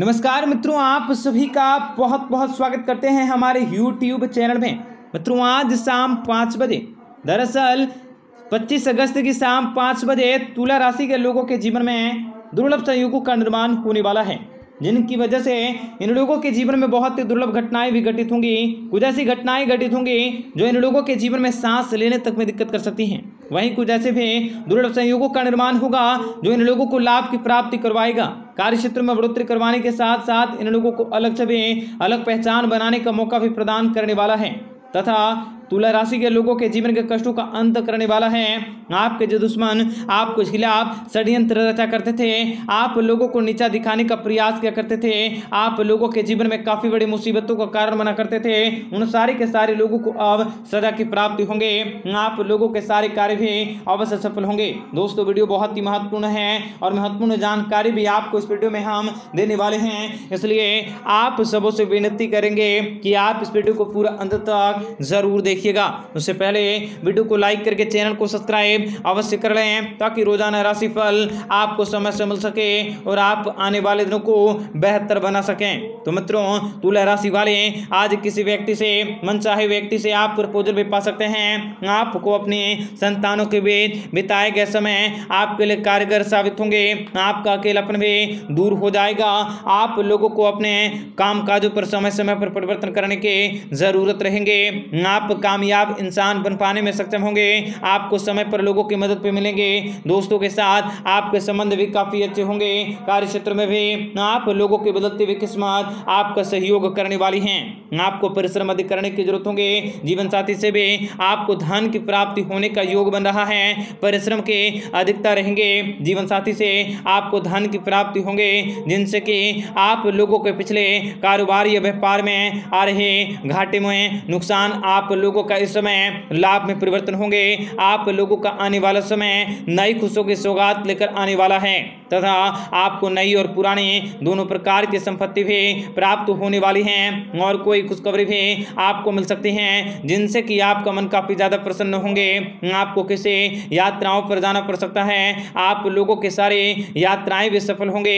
नमस्कार मित्रों आप सभी का बहुत बहुत स्वागत करते हैं हमारे यूट्यूब चैनल में मित्रों आज शाम पाँच बजे दरअसल 25 अगस्त की शाम पाँच बजे तुला राशि के लोगों के जीवन में दुर्लभ संयोगों का निर्माण होने वाला है जिनकी वजह से इन लोगों के जीवन में बहुत ही दुर्लभ घटनाएं भी घटित होंगी कुछ ऐसी घटनाएं घटित होंगी जो इन लोगों के जीवन में सांस लेने तक में दिक्कत कर सकती हैं वहीं कुछ ऐसे भी दुर्लभ संयोगों का निर्माण होगा जो इन लोगों को लाभ की प्राप्ति करवाएगा कार्य क्षेत्र में बढ़ोतरी करवाने के साथ साथ इन लोगों को अलग से भी अलग पहचान बनाने का मौका भी प्रदान करने वाला है तथा तुला राशि के लोगों के जीवन के कष्टों का अंत करने वाला है आपके जो दुश्मन आपके खिलाफ षड्यंत्र रचा करते थे आप लोगों को नीचा दिखाने का प्रयास किया करते थे आप लोगों के जीवन में काफ़ी बड़ी मुसीबतों का कारण बना करते थे उन सारे के सारे लोगों को अब सजा की प्राप्ति होंगे आप लोगों के सारे कार्य भी अवश्य सफल होंगे दोस्तों वीडियो बहुत ही महत्वपूर्ण है और महत्वपूर्ण जानकारी भी आपको इस वीडियो में हम देने वाले हैं इसलिए आप सबों से विनती करेंगे कि आप इस वीडियो को पूरा अंत तक जरूर देखें देखिएगा उससे पहले वीडियो को लाइक करके चैनल को सब्सक्राइब अवश्य कर रहे हैं ताकि रोजाना राशिफल आपको समय से मिल सके और आप आने वाले दिनों को बेहतर बना सकें तो मित्रों तुला राशि वाले आज किसी व्यक्ति से मनचाहे व्यक्ति से आप प्रपोजल भी पा सकते हैं आपको अपने संतानों के बीच बिताए गए समय आपके लिए कारगर साबित होंगे आपका अकेलापन भी दूर हो जाएगा आप लोगों को अपने काम काजों पर समय समय पर परिवर्तन करने की जरूरत रहेंगे आप कामयाब इंसान बन पाने में सक्षम होंगे आपको समय पर लोगों की मदद पर मिलेंगे दोस्तों के साथ आपके संबंध भी काफ़ी अच्छे होंगे कार्य क्षेत्र में भी आप लोगों की बदलती हुई किस्मत आपका सहयोग करने वाली हैं आपको परिश्रम अधिक करने की जरूरत होंगे जीवन साथी से भी आपको धन की प्राप्ति होने का योग बन रहा है परिश्रम के अधिकता रहेंगे जीवन साथी से आपको धन की प्राप्ति होंगे जिनसे कि आप लोगों के पिछले कारोबार या व्यापार में आ रहे घाटे में नुकसान आप लोग लोगों का इस समय लाभ में परिवर्तन होंगे आप लोगों का आने वाला समय नई खुशों की सौगात लेकर आने वाला है तथा आपको नई और पुराने दोनों प्रकार की संपत्ति भी प्राप्त होने वाली हैं और कोई खुशखबरी भी आपको मिल सकती हैं जिनसे कि आपका मन काफ़ी ज़्यादा प्रसन्न होंगे आपको किसी यात्राओं पर जाना पड़ सकता है आप लोगों के सारे यात्राएं भी सफल होंगे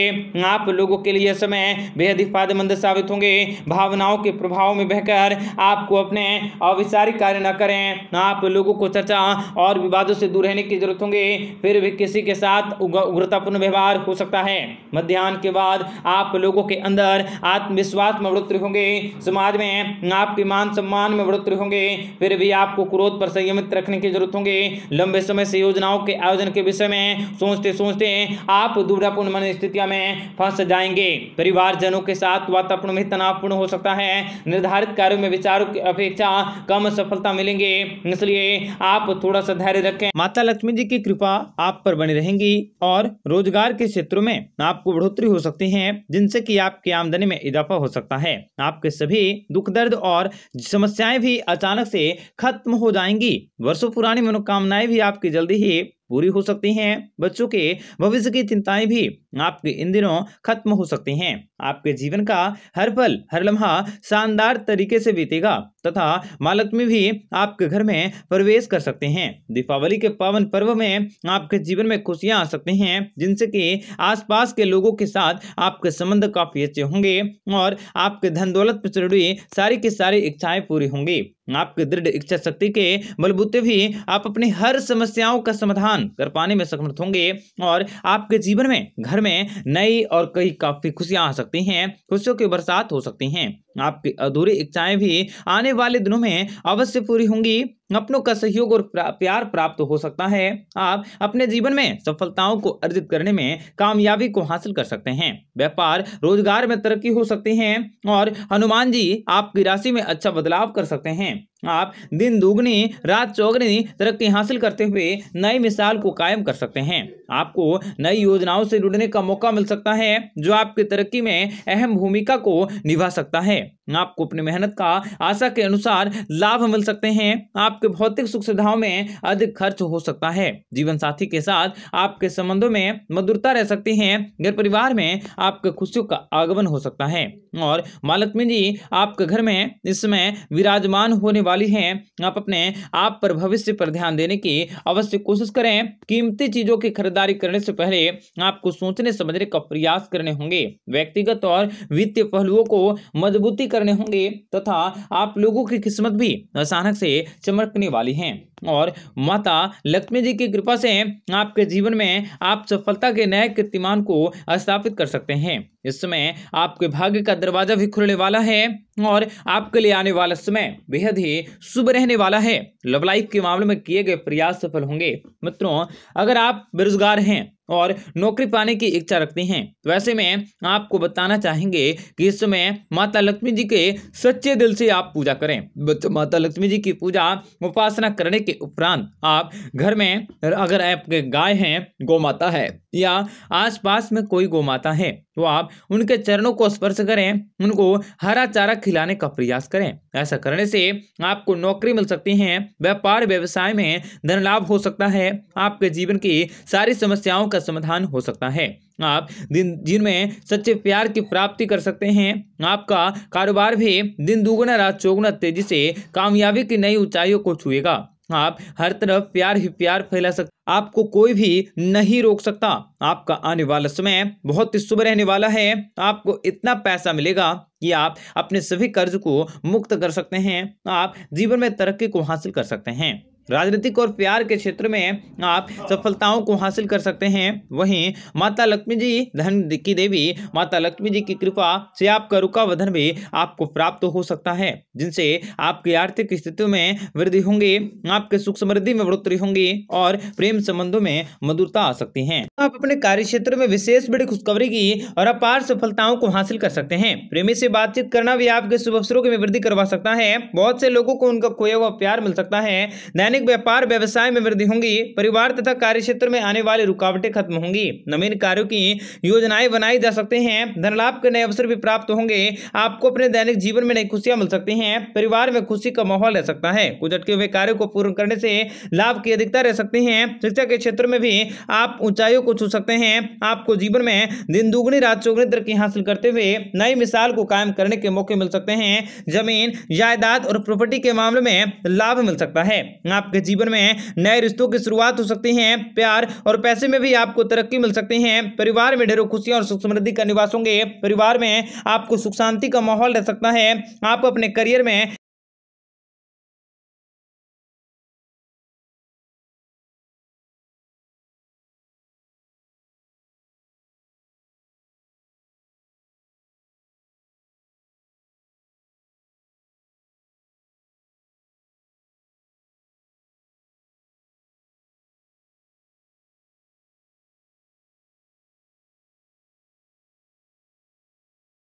आप लोगों के लिए समय बेहद ही फायदेमंद साबित होंगे भावनाओं के प्रभाव में बहकर आपको अपने अविचारिक कार्य न करें आप लोगों को चर्चा और विवादों से दूर रहने की जरूरत होंगे फिर भी किसी के साथ उग्रतापूर्ण व्यवहार प्रकार हो सकता है मध्यान्ह के बाद आप लोगों के अंदर आत्मविश्वास में बढ़ोतरी होंगे समाज में आपके मान सम्मान में बढ़ोतरी होंगे फिर भी आपको क्रोध पर संयमित रखने की जरूरत होंगे लंबे समय से योजनाओं के आयोजन के विषय में सोचते सोचते आप दुर्गापूर्ण मन स्थितियों में फंस जाएंगे परिवारजनों के साथ वातावरण में तनावपूर्ण हो सकता है निर्धारित कार्यों में विचारों की अपेक्षा कम सफलता मिलेंगे इसलिए आप थोड़ा सा धैर्य रखें माता लक्ष्मी जी की कृपा आप पर बनी रहेंगी और रोजगार व्यापार के क्षेत्रों में आपको बढ़ोतरी हो सकती है जिनसे कि आपकी आमदनी में इजाफा हो सकता है आपके सभी दुख दर्द और समस्याएं भी अचानक से खत्म हो जाएंगी वर्षों पुरानी मनोकामनाएं भी आपकी जल्दी ही पूरी हो सकती हैं बच्चों के भविष्य की चिंताएं भी आपके इन दिनों खत्म हो सकती हैं आपके जीवन का हर पल हर लम्हा शानदार तरीके से बीतेगा तथा मालक्ष्मी भी आपके घर में प्रवेश कर सकते हैं दीपावली के पावन पर्व में आपके जीवन में खुशियां आ सकती हैं जिनसे कि आसपास के लोगों के साथ आपके संबंध काफी अच्छे होंगे और आपके धन दौलत पर चढ़ी सारी की सारी इच्छाएं पूरी होंगी आपकी दृढ़ इच्छा शक्ति के बलबूते भी आप अपनी हर समस्याओं का समाधान कर पाने में समर्थ होंगे और आपके जीवन में घर में नई और कई काफ़ी खुशियां आ सकती हैं खुशियों की बरसात हो सकती हैं आपकी अधूरी इच्छाएं भी आने वाले दिनों में अवश्य पूरी होंगी अपनों का सहयोग और प्यार प्राप्त हो सकता है आप अपने जीवन में सफलताओं को अर्जित करने में कामयाबी को हासिल कर सकते हैं व्यापार रोजगार में तरक्की हो सकती है और हनुमान जी आपकी राशि में अच्छा बदलाव कर सकते हैं आप दिन दोगुनी रात चौगनी तरक्की हासिल करते हुए नई मिसाल को कायम कर सकते हैं आपको नई योजनाओं से जुड़ने का मौका मिल सकता है जो आपकी तरक्की में अहम भूमिका को निभा सकता है आपको अपनी मेहनत का आशा के अनुसार लाभ मिल सकते हैं आपके भौतिक सुख सुविधाओं में अधिक खर्च हो सकता है जीवन साथी के साथ आपके संबंधों में मधुरता रह सकती है घर परिवार में आपके खुशियों का आगमन हो सकता है और मालक्ष्मी जी आपके घर में इसमें विराजमान होने वाले वाली है आप अपने आप पर भविष्य पर ध्यान देने की अवश्य कोशिश करें कीमती चीजों की खरीदारी करने से पहले आपको सोचने समझने का प्रयास करने होंगे व्यक्तिगत और वित्तीय पहलुओं को मजबूती करने होंगे तथा आप लोगों की किस्मत भी अचानक से चमकने वाली है और माता लक्ष्मी जी की कृपा से आपके जीवन में आप सफलता के नए कीर्तिमान को स्थापित कर सकते हैं इस समय आपके भाग्य का दरवाजा भी खुलने वाला है और आपके लिए आने वाला समय बेहद ही शुभ रहने वाला है लव लाइफ के मामले में किए गए प्रयास सफल होंगे मित्रों अगर आप बेरोजगार हैं और नौकरी पाने की इच्छा रखते हैं तो ऐसे में आपको बताना चाहेंगे कि इस समय माता लक्ष्मी जी के सच्चे दिल से आप पूजा करें माता लक्ष्मी जी की पूजा उपासना करने के उपरांत आप घर में अगर आपके गाय हैं गौ माता है या आसपास में कोई गोमाता है तो आप उनके चरणों को स्पर्श करें उनको हरा चारा खिलाने का प्रयास करें ऐसा करने से आपको नौकरी मिल सकती है व्यापार व्यवसाय में धन लाभ हो सकता है आपके जीवन की सारी समस्याओं का समाधान हो सकता है आप दिन जिनमें सच्चे प्यार की प्राप्ति कर सकते हैं आपका कारोबार भी दिन दुगुना रात चौगुना तेजी से कामयाबी की नई ऊंचाइयों को छुएगा आप हर तरफ प्यार ही प्यार फैला सकते आपको कोई भी नहीं रोक सकता आपका आने वाला समय बहुत ही शुभ रहने वाला है आपको इतना पैसा मिलेगा कि आप अपने सभी कर्ज को मुक्त कर सकते हैं आप जीवन में तरक्की को हासिल कर सकते हैं राजनीतिक और प्यार के क्षेत्र में आप सफलताओं को हासिल कर सकते हैं वहीं माता लक्ष्मी जी धन की देवी माता लक्ष्मी जी की कृपा से आपका रुका वधन भी आपको प्राप्त हो सकता है जिनसे आपकी आर्थिक स्थितियों में वृद्धि होंगी आपके सुख समृद्धि में बढ़ोतरी होंगी और प्रेम संबंधों में मधुरता आ सकती है आप अपने कार्य क्षेत्र में विशेष बड़ी खुशखबरी की और अपार सफलताओं को हासिल कर सकते हैं प्रेमी से बातचीत करना भी आपके शुभ अवसरों में वृद्धि करवा सकता है बहुत से लोगों को उनका खोया हुआ प्यार मिल सकता है दैनिक व्यापार व्यवसाय में वृद्धि होंगी परिवार तथा कार्य क्षेत्र में आने वाली रुकावटें खत्म होंगी नवीन कार्यों की योजनाएं बनाई जा सकते हैं धन लाभ के नए अवसर भी प्राप्त होंगे आपको अपने दैनिक जीवन में नई खुशियां मिल सकती हैं परिवार में खुशी का माहौल रह सकता है कुछ अटके हुए कार्यो को पूर्ण करने से लाभ की अधिकता रह सकती है शिक्षा के क्षेत्र में भी आप ऊंचाइयों को छू सकते हैं आपको जीवन में दिन दुगनी रात चौगनी तरक्की हासिल करते हुए नई मिसाल को कायम करने के मौके मिल सकते हैं जमीन जायदाद और प्रॉपर्टी के मामले में लाभ मिल सकता है आप आपके जीवन में नए रिश्तों की शुरुआत हो सकती है प्यार और पैसे में भी आपको तरक्की मिल सकती है परिवार में ढेरों खुशियां और सुख समृद्धि का निवास होंगे परिवार में आपको सुख शांति का माहौल रह सकता है आप अपने करियर में